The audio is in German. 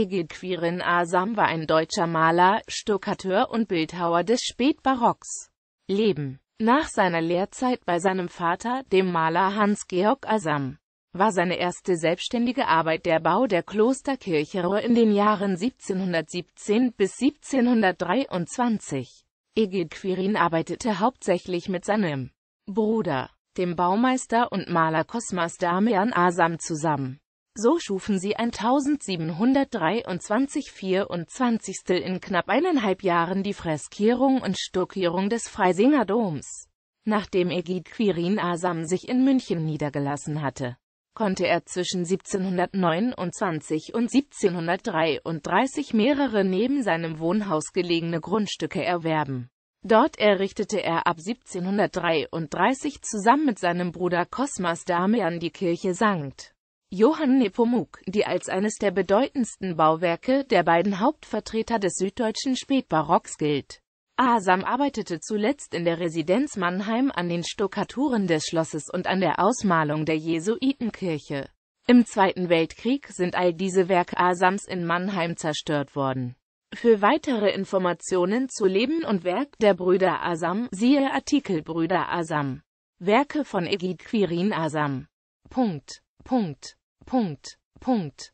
Egil Quirin Asam war ein deutscher Maler, Stuckateur und Bildhauer des Spätbarocks. Leben Nach seiner Lehrzeit bei seinem Vater, dem Maler Hans-Georg Asam, war seine erste selbstständige Arbeit der Bau der Klosterkirche Ruhr in den Jahren 1717 bis 1723. Egil Quirin arbeitete hauptsächlich mit seinem Bruder, dem Baumeister und Maler Cosmas Damian Asam zusammen. So schufen sie 1723 24. in knapp eineinhalb Jahren die Freskierung und Stuckierung des Freisinger Doms. Nachdem Egid Quirin Asam sich in München niedergelassen hatte, konnte er zwischen 1729 und 1733 mehrere neben seinem Wohnhaus gelegene Grundstücke erwerben. Dort errichtete er ab 1733 zusammen mit seinem Bruder Cosmas Damian die Kirche St. Johann Nepomuk, die als eines der bedeutendsten Bauwerke der beiden Hauptvertreter des süddeutschen Spätbarocks gilt. Asam arbeitete zuletzt in der Residenz Mannheim an den Stuckaturen des Schlosses und an der Ausmalung der Jesuitenkirche. Im Zweiten Weltkrieg sind all diese Werke Asams in Mannheim zerstört worden. Für weitere Informationen zu Leben und Werk der Brüder Asam siehe Artikel Brüder Asam. Werke von Egid Quirin Asam. Punkt. Punkt. Punkt, Punkt.